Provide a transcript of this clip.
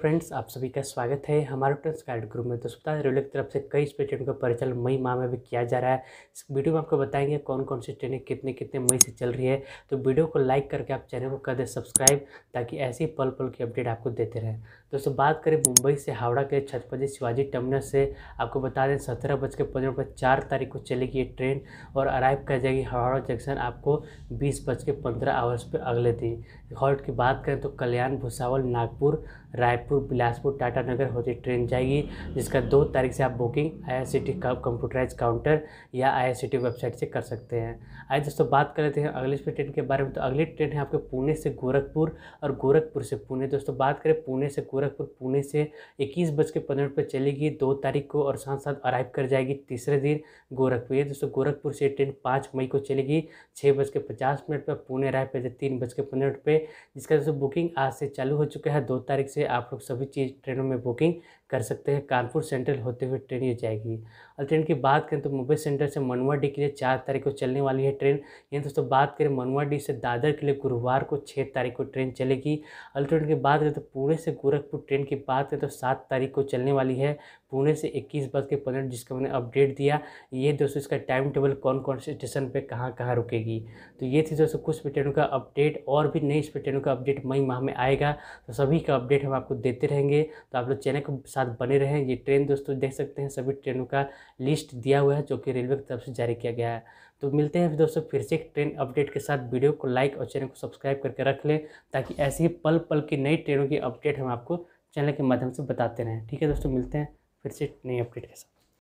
friends आप सभी का स्वागत है हमारे फ्रेंड्स गाइड ग्रुप में तो सप्ताह रेलवे की तरफ से कई स्पेस ट्रेन का परिचालन मई माह में भी किया जा रहा है इस वीडियो में आपको बताएंगे कौन कौन सी ट्रेनें कितने कितने मई से चल रही है तो वीडियो को लाइक करके आप चैनल को कर दें सब्सक्राइब ताकि ऐसी पल पल की अपडेट आपको देते रहें दोस्तों बात करें मुंबई से हावड़ा के छत्रपति शिवाजी टर्मिनल से आपको बता दें सत्रह बज के पंद्रह पर चार तारीख को चलेगी ये ट्रेन और अराइव कर जाएगी हावड़ा जंक्शन आपको बीस बज के पंद्रह आवर्स पर अगले दिन हॉल्ट की बात करें तो कल्याण भुसावल नागपुर रायपुर बैतूल बिलासपुर टाटा नगर होती ट्रेन जाएगी जिसका दो तारीख से आप बुकिंग आई का कंप्यूटराइज काउंटर या आई वेबसाइट से कर सकते हैं आइए दोस्तों बात कर लेते हैं अगले ट्रेन के बारे में तो अगली ट्रेन है आपके पुणे से गोरखपुर और गोरखपुर से पुणे दोस्तों बात करें पुणे से गोरखपुर पुणे से इक्कीस बज के पंद्रह मिनट पर चलेगी दो तारीख को और साथ साथ अराइव कर जाएगी तीसरे दिन गोरखपुर ये दोस्तों गोरखपुर से ट्रेन पाँच मई को चलेगी छः बज के पचास मिनट पर पुणे अराइव कर जाए तीन बज के पंद्रह मिनट पर जिसका दोस्तों बुकिंग आज से चालू हो चुका है दो तारीख से आप लोग लोग सभी चीज़ ट्रेनों में बुकिंग कर सकते हैं कानपुर सेंट्रल होते हुए ट्रेन ये जाएगी और ट्रेन की बात करें तो मुंबई सेंट्रल से मनवाडी के लिए चार तारीख को चलने वाली है ट्रेन यानी दोस्तों बात करें मनवाडी से दादर के लिए गुरुवार को छः तारीख को ट्रेन चलेगी और ट्रेन की बात करें तो पुणे से गोरखपुर ट्रेन की बात करें तो सात तारीख को चलने वाली है पुणे से इक्कीस बज के पंद्रह जिसका मैंने अपडेट दिया ये दोस्तों इसका टाइम टेबल कौन कौन से स्टेशन पर कहाँ कहाँ रुकेगी तो ये थी दोस्तों कुछ ट्रेनों का अपडेट और भी नई इस ट्रेनों का अपडेट मई माह में आएगा तो सभी का अपडेट हम आपको दे देते रहेंगे तो आप लोग चैनल के साथ बने रहें ये ट्रेन दोस्तों देख सकते हैं सभी ट्रेनों का लिस्ट दिया हुआ है जो कि रेलवे की तरफ से जारी किया गया है तो मिलते हैं दोस्तों फिर से एक ट्रेन अपडेट के साथ वीडियो को लाइक और चैनल को सब्सक्राइब करके रख लें ताकि ऐसे ही पल पल की नई ट्रेनों की अपडेट हम आपको चैनल के माध्यम से बताते रहें ठीक है दोस्तों मिलते हैं फिर से नई अपडेट के साथ